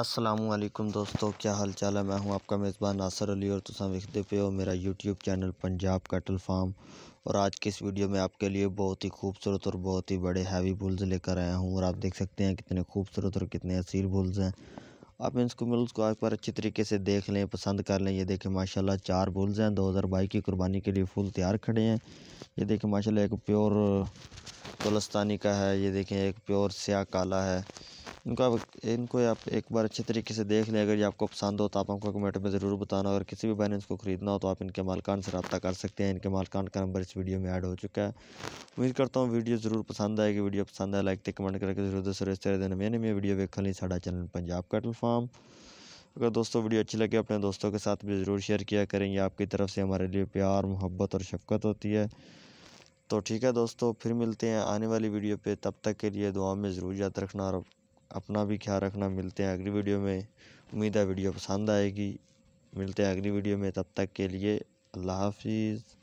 असलम दोस्तों क्या हाल चाल है मैं हूं आपका मेज़बान नासर अली और तुम वेखते पे हो मेरा YouTube channel Punjab cattle farm और आज के इस वीडियो में आपके लिए बहुत ही खूबसूरत और बहुत ही बड़े हैवी बुल्स लेकर आया हूं और आप देख सकते हैं कितने खूबसूरत और कितने असील बुल्स हैं आप इनको मिल्स को एक बार अच्छी तरीके से देख लें पसंद कर लें ये देखें माशाला चार बुल्स हैं दो हज़ार बाईस की कुर्बानी के लिए फुल तैयार खड़े हैं ये देखें माशा एक प्योर गुलस्तानी का है ये देखें एक प्योर स्या काला है इनको आप इनको आप एक बार अच्छे तरीके से देख लें अगर ये आपको पसंद हो तो आप हमको कमेंट में ज़रूर बताना अगर किसी भी बैलेंस को ख़रीदना हो तो आप इनके मालकान से रबा कर सकते हैं इनके मालकान का नंबर इस वीडियो में ऐड हो चुका है उम्मीद करता हूँ वीडियो ज़रूर पसंद आएगी वीडियो पसंद आए लाइक कमेंट करके जरूर दस इस तरह दिन मैंने मैं वीडियो वेख ली साढ़ा चैनल पंजाब कैटल फार्म अगर दोस्तों वीडियो अच्छी लगे अपने दोस्तों के साथ भी ज़रूर शेयर किया करें यह आपकी तरफ से हमारे लिए प्यार मोहब्बत और शफकत होती है तो ठीक है दोस्तों फिर मिलते हैं आने वाली वीडियो पे तब तक के लिए दुआ में ज़रूर याद रखना और अपना भी ख्याल रखना मिलते हैं अगली वीडियो में उम्मीद है वीडियो पसंद आएगी मिलते हैं अगली वीडियो में तब तक के लिए अल्लाह हाफिज़